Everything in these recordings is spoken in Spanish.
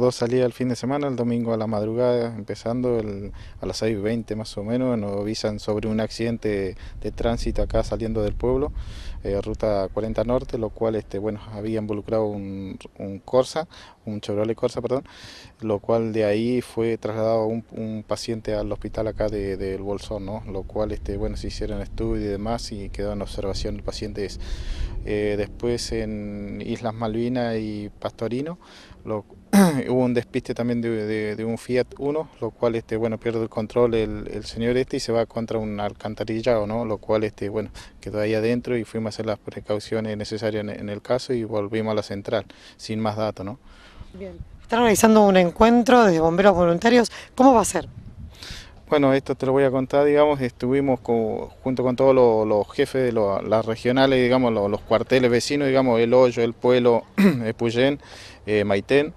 Dos salidas el fin de semana, el domingo a la madrugada, empezando a las 6.20 más o menos, nos avisan sobre un accidente de tránsito acá saliendo del pueblo, eh, ruta 40 Norte, lo cual este, bueno, había involucrado un, Corsa, un Chevrolet Corsa, perdón, lo cual de ahí fue trasladado un, paciente al hospital acá del Bolsón, ¿no? lo cual este, bueno, se hicieron estudios y demás y quedó en observación el paciente. Eh, después en Islas Malvinas y Pastorino, lo, hubo un despiste también de, un Fiat Uno, lo cual este, bueno, pierde el control el, señor este y se va contra un alcantarillado, ¿no? Lo cual este, bueno, quedó ahí adentro y fuimos a hacer las precauciones necesarias en, el caso y volvimos a la central, sin más datos, ¿no? Bien. Están realizando un encuentro de bomberos voluntarios. ¿Cómo va a ser? Bueno, esto te lo voy a contar, digamos, estuvimos junto con todos los, jefes de las regionales, digamos, los, cuarteles vecinos, digamos, El Hoyo, El Pueblo, Puyén, eh, Maitén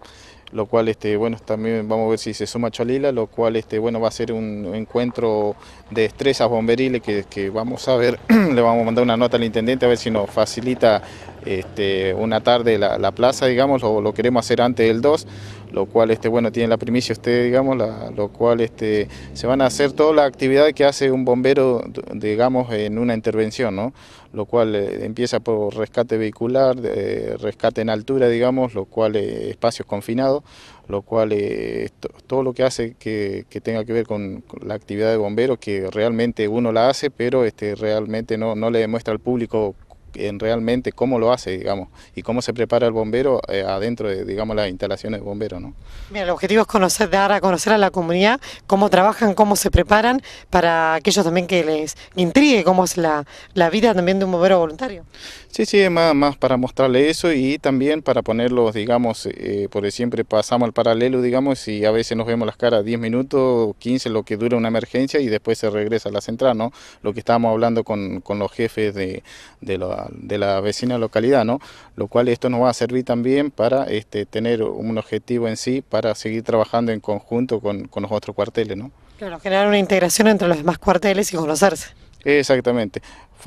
lo cual este, bueno, también vamos a ver si se suma Cholila, lo cual este, bueno, va a ser un encuentro de estrellas bomberiles que, que vamos a ver, le vamos a mandar una nota al intendente a ver si nos facilita este, una tarde la, la plaza, digamos, o lo queremos hacer antes del 2 lo cual, este, bueno, tiene la primicia usted, digamos, lo cual este, se van a hacer toda la actividad que hace un bombero, digamos, en una intervención, ¿no? Lo cual eh, empieza por rescate vehicular, rescate en altura, digamos, lo cual es eh, espacios confinados, lo cual eh, todo lo que hace que, que tenga que ver con, la actividad de bombero, que realmente uno la hace, pero este, realmente no, no le demuestra al público en realmente cómo lo hace, digamos, y cómo se prepara el bombero eh, adentro de, digamos, las instalaciones de bomberos, ¿no? Mira, el objetivo es conocer, dar a conocer a la comunidad cómo trabajan, cómo se preparan, para aquellos también que les intrigue cómo es la, la vida también de un bombero voluntario. Sí, sí, más, más para mostrarle eso y también para ponerlos, digamos, eh, porque siempre pasamos al paralelo, digamos, y a veces nos vemos las caras 10 minutos, 15, lo que dura una emergencia y después se regresa a la central, ¿no? Lo que estábamos hablando con, con los jefes de, de de la vecina localidad, ¿no? Lo cual esto nos va a servir también para este, tener un objetivo en sí, para seguir trabajando en conjunto con, con los otros cuarteles, ¿no? Claro, generar una integración entre los demás cuarteles y conocerse. Exactamente,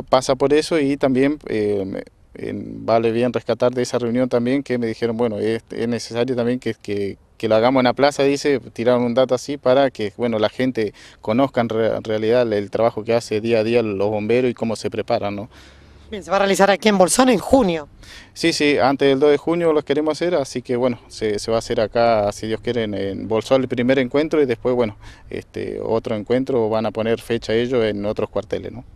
pasa por eso y también... Eh, vale bien rescatar de esa reunión también que me dijeron, bueno, es, necesario también que, que, que, lo hagamos en la plaza, dice, tiraron un dato así para que, bueno, la gente conozca en, en realidad el trabajo que hace día a día los bomberos y cómo se preparan, ¿no? Bien, se va a realizar aquí en Bolsón en junio. Sí, sí, antes del 2 de junio los queremos hacer, así que bueno, se, va a hacer acá, si Dios quiere, en, en, Bolsón el primer encuentro y después, bueno, este otro encuentro van a poner fecha ellos en otros cuarteles, ¿no?